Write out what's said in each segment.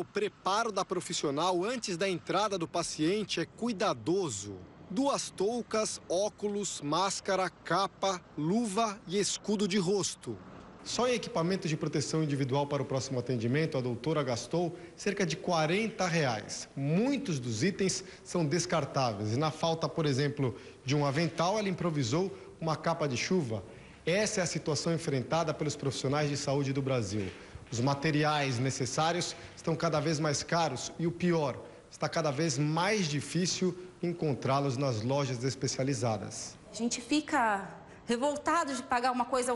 O preparo da profissional antes da entrada do paciente é cuidadoso. Duas toucas, óculos, máscara, capa, luva e escudo de rosto. Só em equipamentos de proteção individual para o próximo atendimento, a doutora gastou cerca de 40 reais. Muitos dos itens são descartáveis. E na falta, por exemplo, de um avental, ela improvisou uma capa de chuva. Essa é a situação enfrentada pelos profissionais de saúde do Brasil. Os materiais necessários estão cada vez mais caros e o pior, está cada vez mais difícil encontrá-los nas lojas especializadas. A gente fica revoltado de pagar uma coisa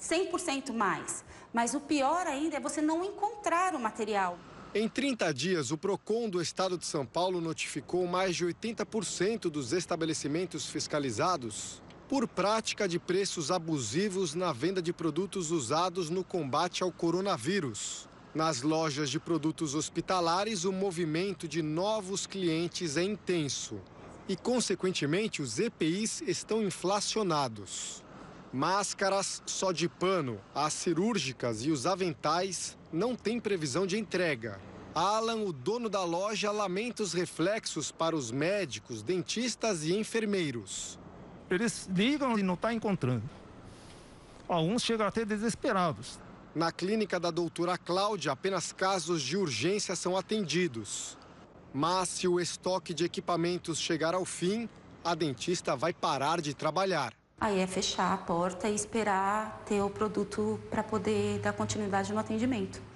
100% mais, mas o pior ainda é você não encontrar o material. Em 30 dias, o PROCON do estado de São Paulo notificou mais de 80% dos estabelecimentos fiscalizados por prática de preços abusivos na venda de produtos usados no combate ao coronavírus. Nas lojas de produtos hospitalares, o movimento de novos clientes é intenso e, consequentemente, os EPIs estão inflacionados. Máscaras só de pano, as cirúrgicas e os aventais não têm previsão de entrega. Alan, o dono da loja, lamenta os reflexos para os médicos, dentistas e enfermeiros. Eles ligam e não estão tá encontrando. Alguns chegam até desesperados. Na clínica da doutora Cláudia, apenas casos de urgência são atendidos. Mas se o estoque de equipamentos chegar ao fim, a dentista vai parar de trabalhar. Aí é fechar a porta e esperar ter o produto para poder dar continuidade no atendimento.